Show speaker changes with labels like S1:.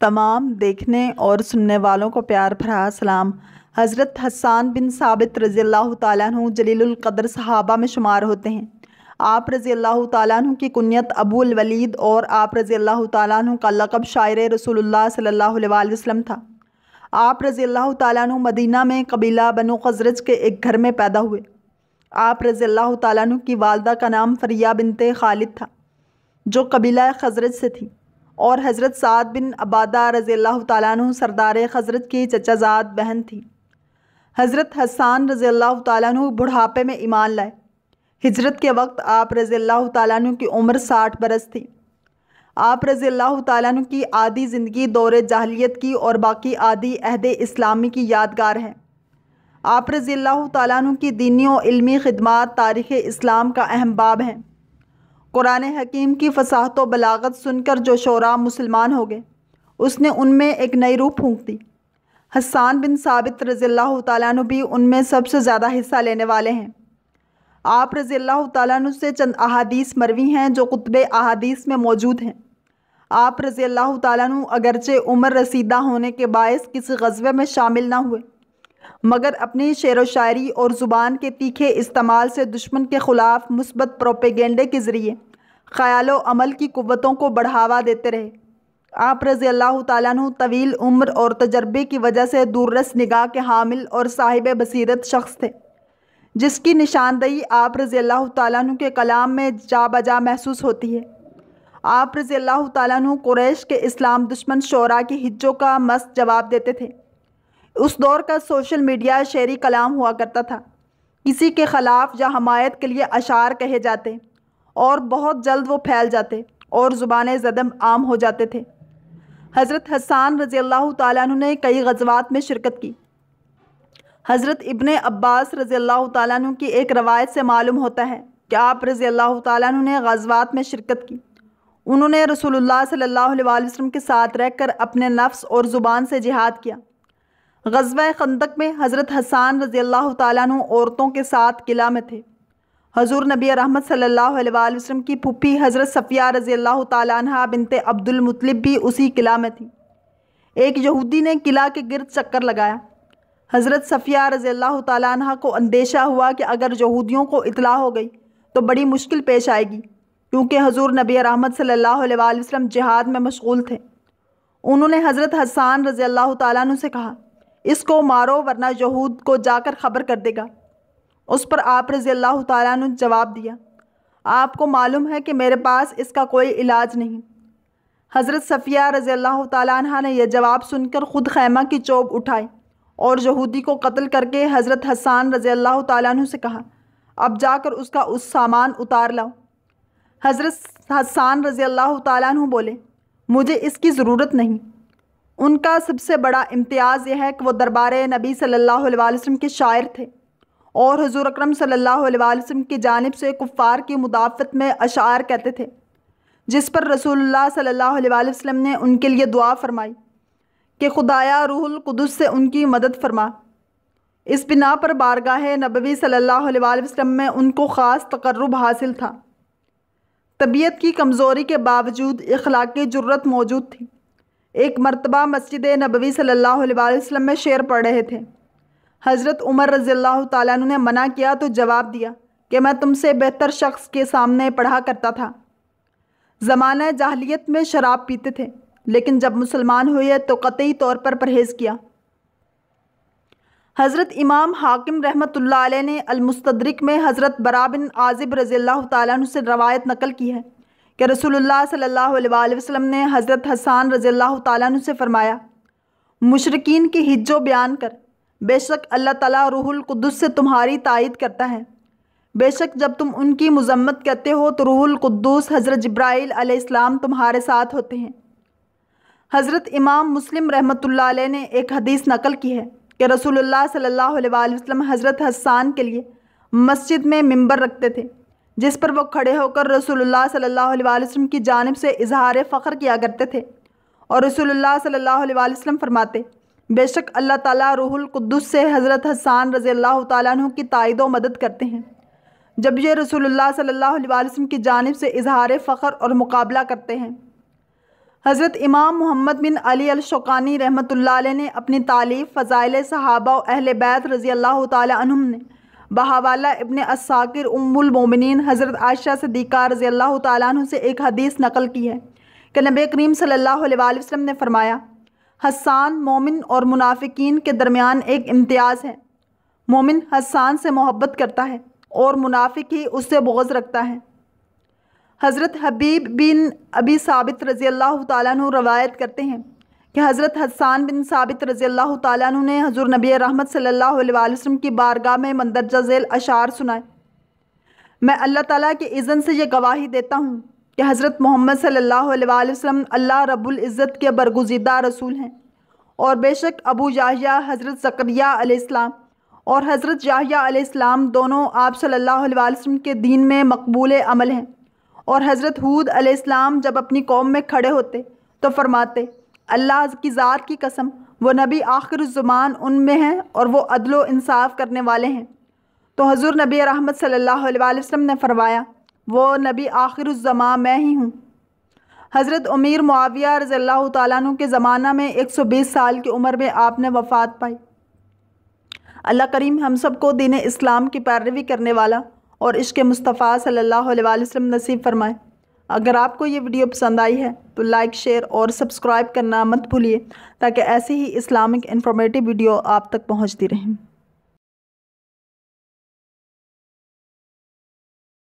S1: तमाम देखने और सुनने वालों को प्यार भरा सलाम हज़रत हसान बिन साबित रज़ी अल्लाह तु सहाबा में शुमार होते हैं आप रज़ी अल्लाह तु की कुत अबूल वलीद और आप रज़ी अल्लाह तु का लकब शायर रसूलुल्लाह सल्लल्लाहु अलैहि वसल्लम था आप रज़ी अल्लाह तु मदीना में कबीला बनो खजरज के एक घर में पैदा हुए आप रज़ी अल्लाह तु की वालदा का नाम फरिया बिनते खालिद था जो कबीला खजरज से थी और हज़रत साद बिन अबादा रज़ी अल्लाह तु सरदार हज़रत की चचाजाद बहन थी हज़रत हसान रज़ी अल्लाह तु बुढ़ापे में ईमान लाए हजरत के वक्त आप रज़ी अल्लाह तु की उम्र साठ बरस थी आप रज़ी अल्लाह तु की आधी ज़िंदगी दौरे जाहलीत की और बाकी आधी अहद इस्लामी की यादगार हैं आप रज़ी अल्लाह तु की दीनी और इलमी खदमात तारीख़ इस्लाम का अहम बाब हैं कुरान हकीम की फसाहत बलागत सुनकर जो शोरा मुसलमान हो गए उसने उनमें एक नई रूह फूंक दी हसान बिन साबित रज़ील्ला तु भी उनमें सबसे ज़्यादा हिस्सा लेने वाले हैं आप रज़ील्ला तु से चंद अहादीस मरवी हैं जो कुतब अहादीस में मौजूद हैं आप रज़ील्ला तु अगरचे उम्र रसीदा होने के बायस किसी गजबे में शामिल ना हुए मगर अपनी शेर व शायरी और ज़ुबान के तीखे इस्तेमाल से दुश्मन के ख़िलाफ़ मुस्बत प्रोपेगेंडे के ज़रिए ख़याल अमल की क़वतों को बढ़ावा देते रहे आप रज़ी अल्लाह तु तवील उम्र और तजर्बे की वजह से दूरस निगाह के हामिल और साहिब बसीरत शख्स थे जिसकी निशानदही आप रज़ी अल्लाह तु के कलाम में जा बजा महसूस होती है आप रज़ी अल्लाह तु कुरैश के इस्लाम दुश्मन शोरा की हिज्जों का मस्त जवाब देते थे उस दौर का सोशल मीडिया शेरी कलाम हुआ करता था किसी के ख़िलाफ़ या हमायत के लिए अशार कहे जाते और बहुत जल्द वो फैल जाते और ज़ुबान ज़दम आम हो जाते थे हज़रत हसान रज़ी अल्लाह तु ने कई गजवात में शिरकत की हज़रत इबन अब्बास रज़ी अल्लाह तु की एक रवायत से मालूम होता है कि आप रज़ी अल्लाह तु ने गजवात में शिरकत की उन्होंने रसोल्ला सल्ला वसम के साथ रहकर अपने नफ्स और ज़ुबान से जिहाद किया गजब खंदक में हज़रत हसान रज़ी अल्लाह तु औरतों के साथ किला में थे हजूर नबी रहमत सल्ला वसम की पुप्पी हज़रत सफ़िया रज़ी अल्लाह तह बिनते अब्दुलमतलब भी उसी किला में थी एक यहूदी ने किला के गिरद चक्कर लगाया हज़रत सफ़िया रज़ी अल्लाह तह को अंदेशा हुआ कि अगर यहूदियों को इतला हो गई तो बड़ी मुश्किल पेश आएगी क्योंकि हजूर नबी रहमत सल्ला वसम जिहाद में मशगूल थे उन्होंने हज़रत हसान रज़ी अल्लाह तु से कहा इसको मारो वरना यहूद को जाकर खबर कर देगा उस पर आप रज़ी अल्लाह ताला ने जवाब दिया आपको मालूम है कि मेरे पास इसका कोई इलाज नहीं हज़रत सफ़िया रज़ी अल्लाह तह ने यह जवाब सुनकर ख़ुद खैमा की चौक उठाई और यहूदी को कत्ल करके हज़रत हसान रज़ी अल्लाह तु से कहा अब जाकर उसका उस सामान उतार लाओ हज़रत हसान रज़ी अल्लाह तु बोले मुझे इसकी ज़रूरत नहीं उनका सबसे बड़ा इम्तियाज़ यह है कि वो दरबार नबी सल्लल्लाहु अलैहि वसल्लम के शायर थे और हजूर अक्रम सल्लल्लाहु अलैहि वसल्लम की जानब से कुफ़ार की मुदाफ़त में अशार कहते थे जिस पर रसूलुल्लाह सल्लल्लाहु अलैहि वसल्लम ने उनके लिए दुआ फरमाई कि खुदाया रूहुल कुदस से उनकी मदद फरमा इस बिना पर बारगाह नबवी सल्लल्लाहु अलैहि वसल्लम में उनको ख़ास तकर्रब हासिल था तबीयत की कमज़ोरी के बावजूद इखलाकी जुर्रत मौजूद थी एक मरतबा मस्जिद नबवी सल्लल्लाहु अलैहि वसल्लम में शेर पढ़ रहे थे हज़रत उमर रज़ील्ला तु ने मना किया तो जवाब दिया कि मैं तुमसे बेहतर शख्स के सामने पढ़ा करता था ज़माना जाहलीत में शराब पीते थे लेकिन जब मुसलमान हुए तो कतई तौर पर परहेज़ किया हज़रत इमाम हाकिम रहमत ने अलमुस्तदरक में हज़रत बराबिन आज़िब रज़ी अल्लाह से रवायत नकल की है कि रसूलुल्लाह सल्लल्लाहु अलैहि वसल्लम ने हज़रत हसान रज़ी अल्लाह तु से फ़रमाया मशरकिन की हिज्जो बयान कर बेशक अल्लाह ताला रूहुल कुद्दुस से तुम्हारी तायद करता है बेशक जब तुम उनकी मजम्मत करते हो तो रूहुल कुद्दूस हज़रत जब्राइल अलैहिस्सलाम तुम्हारे साथ होते हैं हज़रत इमाम मुस्लिम रहमतुल्लाह अलैह ने एक हदीस नकल की है कि रसूलुल्लाह सल्लल्लाहु अलैहि वसल्लम हज़रत हसान के लिए मस्जिद में मिंबर रखते थे जिस पर वो खड़े होकर रसूलुल्लाह सल्लल्लाहु अलैहि वसल्लम की जानब से इजहार फ़ख्र किया करते थे और रसूलुल्लाह सल्लल्लाहु अलैहि वसल्लम फरमाते बेशक अल्लाह ताला रूहुल कुद्दुस से हज़रत हसान रज़ी अल्लाह तु की तायद व मदद करते हैं जब ये रसूलुल्लाह सल्लल्लाहु अलैहि वसल्लम की जानब से इजहार फ़ख्र और मुकाबला करते हैं हज़रत इमाम मोहम्मद बिन अली अलशौकानी रहमत ने अपनी तालीफ़ फ़ज़ाइल सहाबा अहल बैत रज़ी अल्लाह तुम ने बहावाला इबन असाकिर उम्मुल मोमिन हज़रत आयशा सदीक़ा रज़ी अल्लाह तु से एक हदीस नकल की है कि नब करीम सल्ला अलैहि ने फ़रमाया हसान मोमिन और मुनाफिकीन के दरमियान एक इम्तियाज़ है मोमिन हसान से मोहब्बत करता है और मुनाफिक ही उससे बोझ रखता है हज़रत हबीब बिन अबी साबित रज़ी अल्लाह तु रवायत करते हैं कि हज़रत हसान बिन साबित रज़ी अल्लाह तु ने हज़ुर नबी रहमत सल्ला वसम की बारगाह में मंदरजा झेल अशार सुनाए मैं अल्लाह ताली के इज़न से यह गवाही देता हूँ कि हज़रत मोहम्मद सल्ला वसम अल्लाह रबुल्ज़त के बरगुजीदा रसूल हैं और बेशक अबू जाहिया हज़रत सकरिया आलाम और हज़रत जाहिया आलाम दोनों आप सल्लल्लाहु वसम के दीन में मकबूल अमल हैं और हज़रत हूद आलाम जब अपनी कौम में खड़े होते तो फरमाते अल्लाह की ज़ात की कसम वो नबी आखिर जुमान उनमें हैं और वो अदलो इंसाफ करने वाले हैं तो हजूर नबी रहमत सल्लल्लाहु अलैहि वसल्लम ने फरमाया वो नबी आखिर ज़मा मैं ही हूँ हज़रत उमीर मुआविया रज़ल्ला तु के ज़माना में एक सौ बीस साल की उम्र में आपने वफ़ात पाई अल्लाह करीम हम सब को दीन इस्लाम की पैरवी करने वाला और इश्क मुस्तफ़ा सल्लल्लाहु अलैहि वसल्लम नसीब फरमाए अगर आपको ये वीडियो पसंद आई है तो लाइक शेयर और सब्सक्राइब करना मत भूलिए ताकि ऐसी ही इस्लामिक इन्फॉर्मेटिव वीडियो आप तक पहुँचती रहें